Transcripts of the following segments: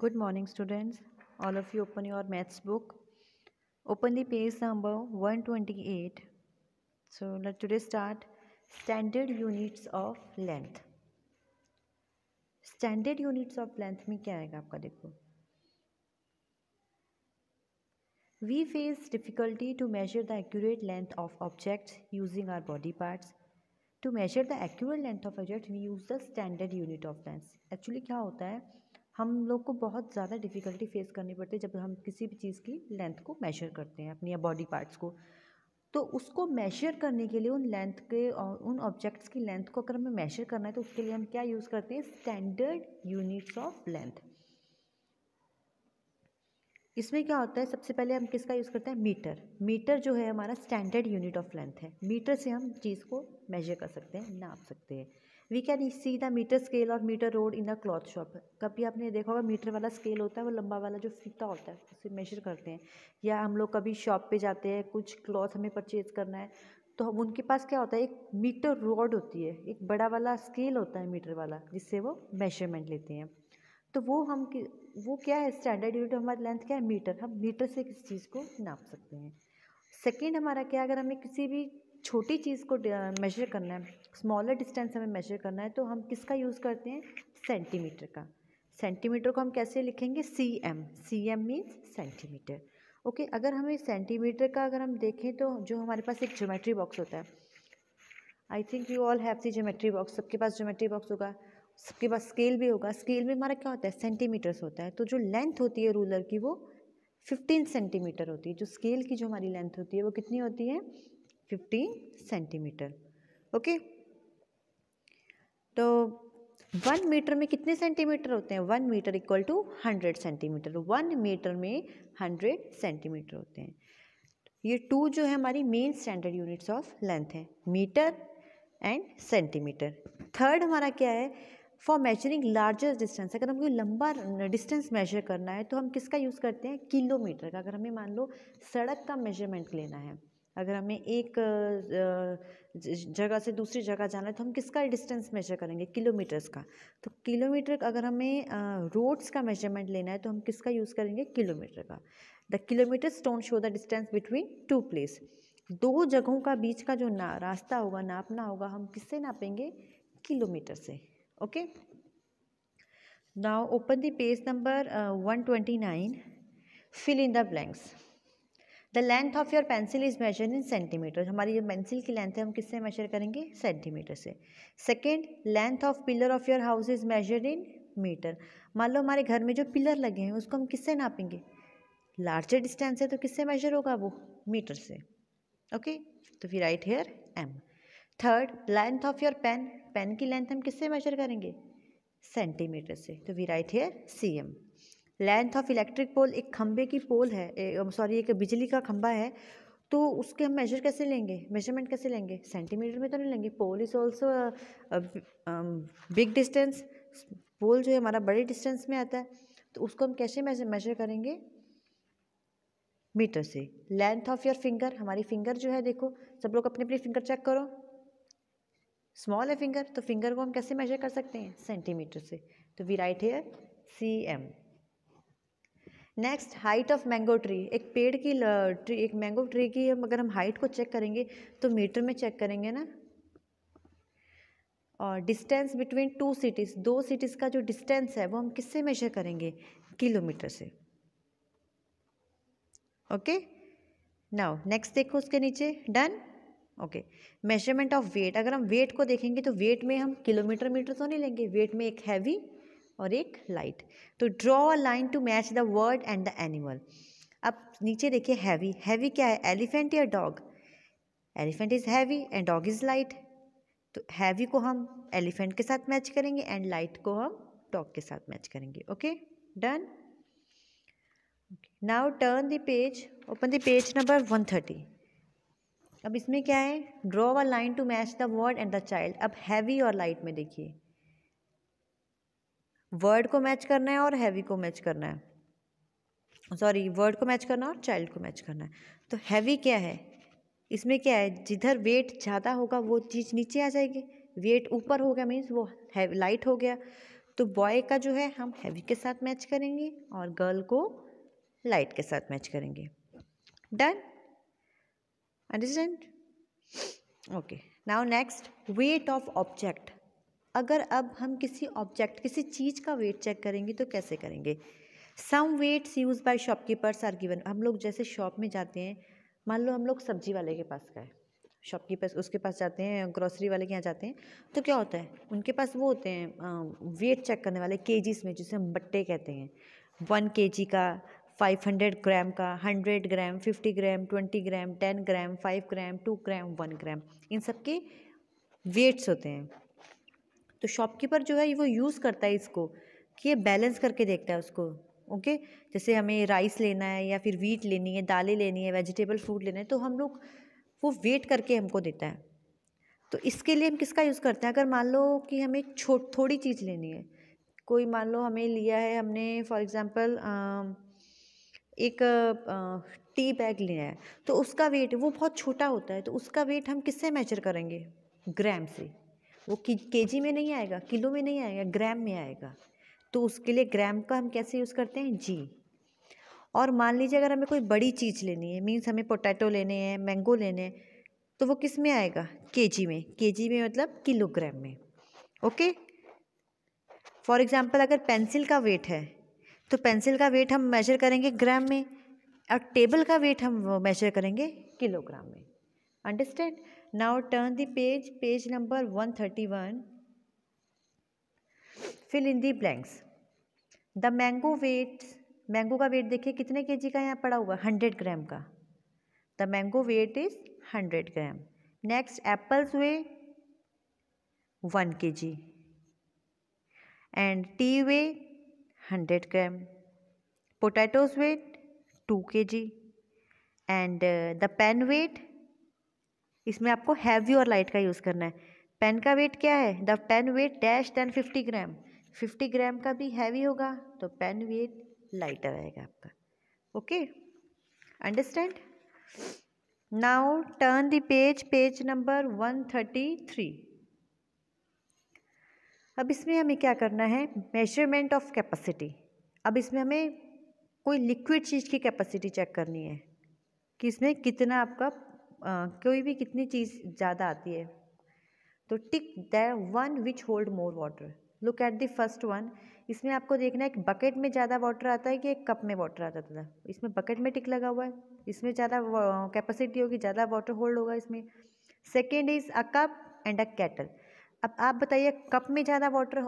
Good morning students all of you open your maths book open the page number one twenty eight so let today start standard units of length standard units of length में क्या आएगा आपका देखो we face difficulty to measure the accurate length of objects using our body parts to measure the accurate length of object we use the standard unit of length actually क्या होता है हम लोग को बहुत ज़्यादा डिफ़िकल्टी फेस करनी पड़ती है जब हम किसी भी चीज़ की लेंथ को मेजर करते हैं अपनी बॉडी पार्ट्स को तो उसको मेजर करने के लिए उन लेंथ के और उन ऑब्जेक्ट्स की लेंथ को अगर हमें मेजर करना है तो उसके लिए हम क्या यूज़ करते हैं स्टैंडर्ड यूनिट्स ऑफ लेंथ इसमें क्या होता है सबसे पहले हम किसका यूज़ करते हैं मीटर मीटर जो है हमारा स्टैंडर्ड यूनिट ऑफ लेंथ है मीटर से हम चीज़ को मेजर कर सकते हैं नाप सकते हैं we can see the metre scale और metre rod in a cloth shop कभी आपने देखा होगा मीटर वाला स्केल होता है वो लंबा वाला जो फीता होता है उसे मेजर करते हैं या हम लोग कभी शॉप पे जाते हैं कुछ क्लॉथ हमें परचेज करना है तो हम उनके पास क्या होता है एक मीटर रोड होती है एक बड़ा वाला स्केल होता है मीटर वाला जिससे वो मेजरमेंट लेते हैं तो वो हम वो क्या है स्टैंडर्ड यूनिट हमारी लेंथ क्या है मीटर हम मीटर से किसी चीज़ को नाप सकते हैं सेकेंड हमारा क्या अगर हमें किसी भी छोटी चीज़ को मेजर करना है स्मॉलर डिस्टेंस हमें मेजर करना है तो हम किसका यूज़ करते हैं सेंटीमीटर का सेंटीमीटर को हम कैसे लिखेंगे C M C M means centimetre okay अगर हमें सेंटीमीटर का अगर हम देखें तो जो हमारे पास एक ज्योमेट्री बॉक्स होता है I think you all have see geometry box सबके पास ज्योमेट्री बॉक्स होगा सबके पास स्केल भी होगा स्केल में हमारा क्या होता है सेंटीमीटर्स होता है तो जो लेंथ होती है रूलर की वो फिफ्टीन सेंटीमीटर होती है जो स्केल की जो हमारी लेंथ होती है वो कितनी होती है फिफ्टीन सेंटीमीटर ओके तो वन मीटर में कितने सेंटीमीटर होते हैं one metre equal to hundred centimetre one metre में हंड्रेड सेंटीमीटर होते हैं ये टू जो है हमारी main standard units of length है मीटर एंड सेंटीमीटर थर्ड हमारा क्या है फॉर मेजरिंग लार्जेस्ट डिस्टेंस अगर हमको लंबा डिस्टेंस मेजर करना है तो हम किसका यूज़ करते हैं किलोमीटर का अगर हमें मान लो सड़क का मेजरमेंट लेना है अगर हमें एक जगह से दूसरी जगह जाना है तो हम किसका डिस्टेंस मेजर करेंगे किलोमीटर्स का तो किलोमीटर अगर हमें रोड्स का मेजरमेंट लेना है तो हम किसका यूज़ करेंगे किलोमीटर का the kilometre stone show the distance between two place दो जगहों का बीच का जो ना रास्ता होगा नापना होगा हम किससे नापेंगे किलोमीटर से okay now open the page number one twenty nine fill in the blanks the length of your pencil is measure in centimetre हमारी जो पेंसिल की लेंथ है हम किससे मेजर करेंगे सेंटीमीटर से second length of pillar of your house is measure in metre मान लो हमारे घर में जो पिलर लगे हैं उसको हम किससे नापेंगे लार्जर डिस्टेंस है तो किससे मेजर होगा वो मीटर से ओके okay? तो फिर write here M third length of your pen pen की लेंथ हम किससे मेजर करेंगे सेंटीमीटर से तो we write here C M length of electric pole एक खंबे की पोल है सॉरी um, एक बिजली का खंबा है तो उसके हम मेजर कैसे लेंगे मेजरमेंट कैसे लेंगे सेंटीमीटर में तो नहीं लेंगे pole is also big distance pole जो है हमारा बड़े डिस्टेंस में आता है तो उसको हम कैसे मेजर करेंगे मीटर से लेंथ ऑफ योर फिंगर हमारी फिंगर जो है देखो सब लोग अपने अपनी फिंगर चेक करो स्मॉल है फिंगर तो फिंगर को हम कैसे मेजर कर सकते हैं सेंटीमीटर से तो we write here C M next height of mango tree एक पेड़ की ट्री एक मैंगो ट्री की अगर हम हाइट को चेक करेंगे तो मीटर में चेक करेंगे ना और डिस्टेंस बिटवीन टू सिटीज़ दो सिटीज़ का जो डिस्टेंस है वो हम किससे मेजर करेंगे किलोमीटर से ओके नाउ नेक्स्ट देखो उसके नीचे done okay measurement of weight अगर हम वेट को देखेंगे तो वेट में हम किलोमीटर मीटर तो नहीं लेंगे वेट में एक हैवी और एक लाइट तो draw a line to match the word and the animal अब नीचे देखिए हैवी हैवी क्या है एलिफेंट या dog elephant is heavy and dog is light तो हैवी को हम एलिफेंट के साथ मैच करेंगे एंड लाइट को हम डॉग के साथ मैच करेंगे okay done now turn the page open the page number one thirty अब इसमें क्या है draw a line to match the word and the child अब हैवी और लाइट में देखिए वर्ड को मैच करना है और हैवी को मैच करना है सॉरी वर्ड को मैच करना है और चाइल्ड को मैच करना है तो हैवी क्या है इसमें क्या है जिधर वेट ज़्यादा होगा वो चीज़ नीचे आ जाएगी वेट ऊपर हो गया मीन्स वो लाइट हो गया तो बॉय का जो है हम हैवी के साथ मैच करेंगे और गर्ल को लाइट के साथ मैच करेंगे done understand okay now next weight of object अगर अब हम किसी ऑब्जेक्ट किसी चीज़ का वेट चेक करेंगे तो कैसे करेंगे some weights use by shopkeepers are given हम लोग जैसे शॉप में जाते हैं मान लो हम लोग सब्जी वाले के पास गए शॉपकीपर उसके पास जाते हैं ग्रॉसरी वाले के यहाँ जाते हैं तो क्या होता है उनके पास वो होते हैं वेट चेक करने वाले के में जिसे हम बट्टे कहते हैं वन के का 500 ग्राम का 100 ग्राम 50 ग्राम 20 ग्राम 10 ग्राम 5 ग्राम 2 ग्राम 1 ग्राम इन सब के वेट्स होते हैं तो शॉपकीपर जो है वो यूज़ करता है इसको कि ये बैलेंस करके देखता है उसको ओके जैसे हमें राइस लेना है या फिर वीट लेनी है दालें लेनी है वेजिटेबल फ्रूट लेना है तो हम लोग वो वेट करके हमको देता है तो इसके लिए हम किसका यूज़ करते हैं अगर मान लो कि हमें छोट थोड़ी चीज़ लेनी है कोई मान लो हमें लिया है हमने फॉर एग्ज़ाम्पल एक टी बैग लिया है तो उसका वेट वो बहुत छोटा होता है तो उसका वेट हम किससे मेजर करेंगे ग्राम से वो के जी में नहीं आएगा किलो में नहीं आएगा ग्राम में आएगा तो उसके लिए ग्राम का हम कैसे यूज़ करते हैं जी और मान लीजिए अगर हमें कोई बड़ी चीज़ लेनी है मीन्स हमें पोटैटो लेने हैं मैंगो लेने हैं तो वो किस में आएगा के जी में के जी में मतलब किलोग्राम में ओके फॉर एग्ज़ाम्पल अगर पेंसिल का वेट है तो पेंसिल का वेट हम मेजर करेंगे ग्राम में और टेबल का वेट हम मेजर करेंगे किलोग्राम में understand now turn the page page number one thirty one fill in the blanks the mango weight mango का वेट देखिए कितने के जी का यहाँ पड़ा हुआ हंड्रेड ग्राम का the mango weight is hundred gram next apples weigh one K G and tea weigh hundred gram potatoes weigh two K G and the pen weight इसमें आपको हैवी और लाइट का यूज़ करना है pen का weight क्या है the pen weight dash ten fifty gram fifty gram का भी हैवी होगा तो पेन वेट लाइटर आएगा आपका okay understand now turn the page page number one thirty three अब इसमें हमें क्या करना है मेजरमेंट ऑफ कैपेसिटी अब इसमें हमें कोई लिक्विड चीज़ की कैपेसिटी चेक करनी है कि इसमें कितना आपका कोई भी कितनी चीज़ ज़्यादा आती है तो tick the one which hold more water look at the first one इसमें आपको देखना है कि बकेट में ज़्यादा वाटर आता है कि एक कप में वाटर आता था इसमें बकेट में टिक लगा हुआ है इसमें ज़्यादा कैपेसिटी होगी ज़्यादा वाटर होल्ड होगा इसमें second is a cup and a kettle अब आप बताइए कप में ज़्यादा वाटर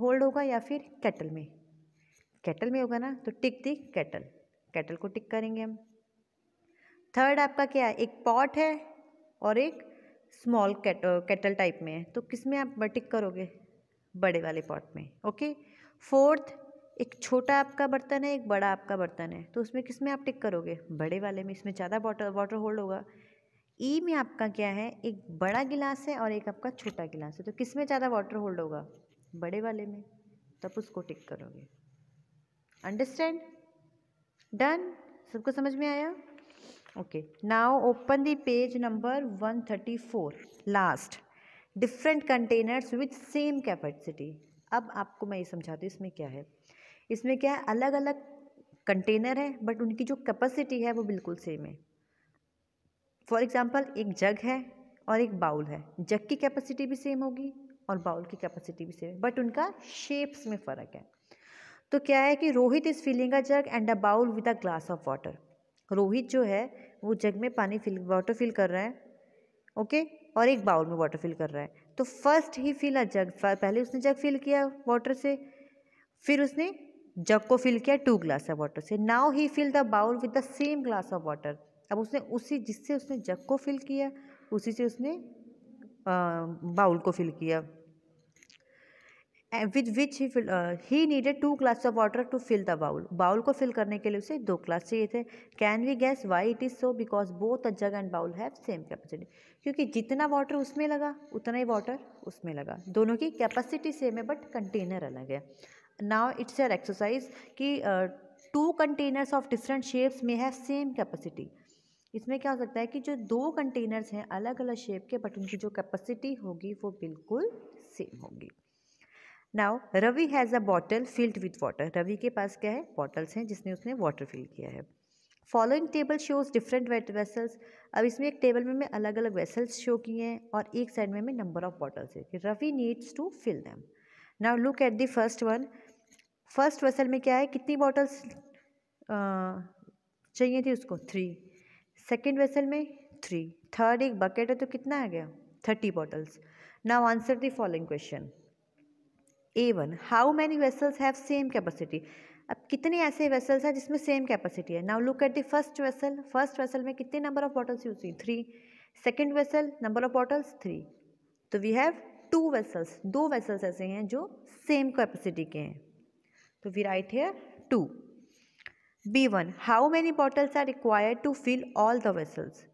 होल्ड होगा या फिर कैटल में कैटल में होगा ना तो टिक दी कैटल कैटल को टिक करेंगे हम थर्ड आपका क्या है एक पॉट है और एक स्मॉल कैटल टाइप में है तो किस में आप टिक करोगे बड़े वाले पॉट में ओके फोर्थ एक छोटा आपका बर्तन है एक बड़ा आपका बर्तन है तो उसमें किस में आप टिक करोगे बड़े वाले में इसमें ज़्यादा वाटर वाटर होल्ड होगा ई e में आपका क्या है एक बड़ा गिलास है और एक आपका छोटा गिलास है तो किस में ज़्यादा वाटर होल्ड होगा बड़े वाले में तब तो उसको टिक करोगे अंडरस्टैंड डन सबको समझ में आया okay now open the page number 134 last different containers with same capacity अब आपको मैं ये समझाती हूँ इसमें क्या है इसमें क्या है अलग अलग कंटेनर है बट उनकी जो कैपेसिटी है वो बिल्कुल सेम है फॉर एग्ज़ाम्पल एक जग है और एक बाउल है जग की कैपेसिटी भी सेम होगी और बाउल की कैपेसिटी भी सेम है बट उनका शेप्स में फ़र्क है तो क्या है कि Rohit is filling a jug and a bowl with a glass of water Rohit जो है वो जग में पानी फिल वाटर फिल कर रहा है ओके और एक बाउल में वाटर फिल कर रहा है तो फर्स्ट ही फिल अ जग पहले उसने जग फिल किया वाटर से फिर उसने जग को फिल किया टू ग्लास ऑफ वाटर से now he fill the bowl with the same glass of water अब उसने उसी जिससे उसने जग को फिल किया उसी से उसने बाउल को फिल किया with which he fill he needed two glass of water to fill the bowl bowl को फिल करने के लिए उसे दो ग्लास चाहिए थे can we guess why it is so because both the jug and bowl have same capacity क्योंकि जितना वाटर उसमें लगा उतना ही वाटर उसमें लगा दोनों की कैपेसिटी सेम है बट कंटेनर अलग है नाउ इट्स एयर एक्सरसाइज कि two containers of different shapes में हैव सेम कैपेसिटी इसमें क्या हो सकता है कि जो दो कंटेनर्स हैं अलग अलग शेप के बट उनकी जो कैपेसिटी होगी वो बिल्कुल सेम होगी now Ravi has a bottle filled with water Ravi के पास क्या है बॉटल्स हैं जिसने उसने वाटर फिल किया है following table shows different weight vessels अब इसमें एक टेबल में मैं अलग अलग वेसल्स शो किए हैं और एक साइड में मैं नंबर ऑफ बॉटल्स है Ravi needs to fill them now look at the first one first vessel में क्या है कितनी बॉटल्स चाहिए थी उसको थ्री सेकेंड वेसल में थ्री थर्ड एक बकेट है तो कितना आ गया thirty bottles now answer the following question A one how many vessels have same capacity अब कितने ऐसे वेसल्स हैं जिसमें सेम कैपेसिटी है now look at the first vessel first vessel में कितने नंबर ऑफ बॉटल्स यूज हुई three second vessel number of bottles three तो वी हैव टू वेसल्स दो वेसल्स ऐसे हैं जो सेम कैपेसिटी के हैं तो we write here two B one how many bottles are required to fill all the vessels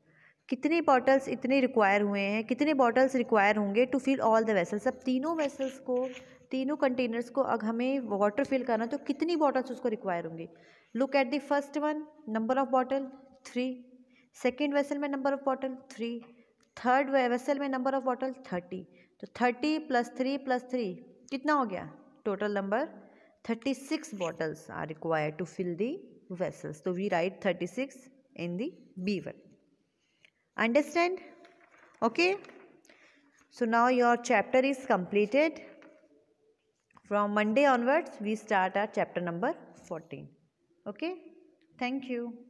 कितने बॉटल्स इतने रिक्वायर हुए हैं कितने बॉटल्स रिक्वायर होंगे to fill all the vessels अब तीनों वेसल्स को तीनों कंटेनर्स को अगर हमें वाटर फिल करना तो कितनी बॉटल्स उसको रिक्वायर होंगे look at the first one number of bottle three second vessel में number of bottle three third vessel में नंबर ऑफ बॉटल थर्टी तो thirty plus three plus three कितना हो गया total number thirty six bottles are require to fill the we write thirty six in in B one understand okay so now your chapter is completed from monday onwards we start our chapter number 14 okay thank you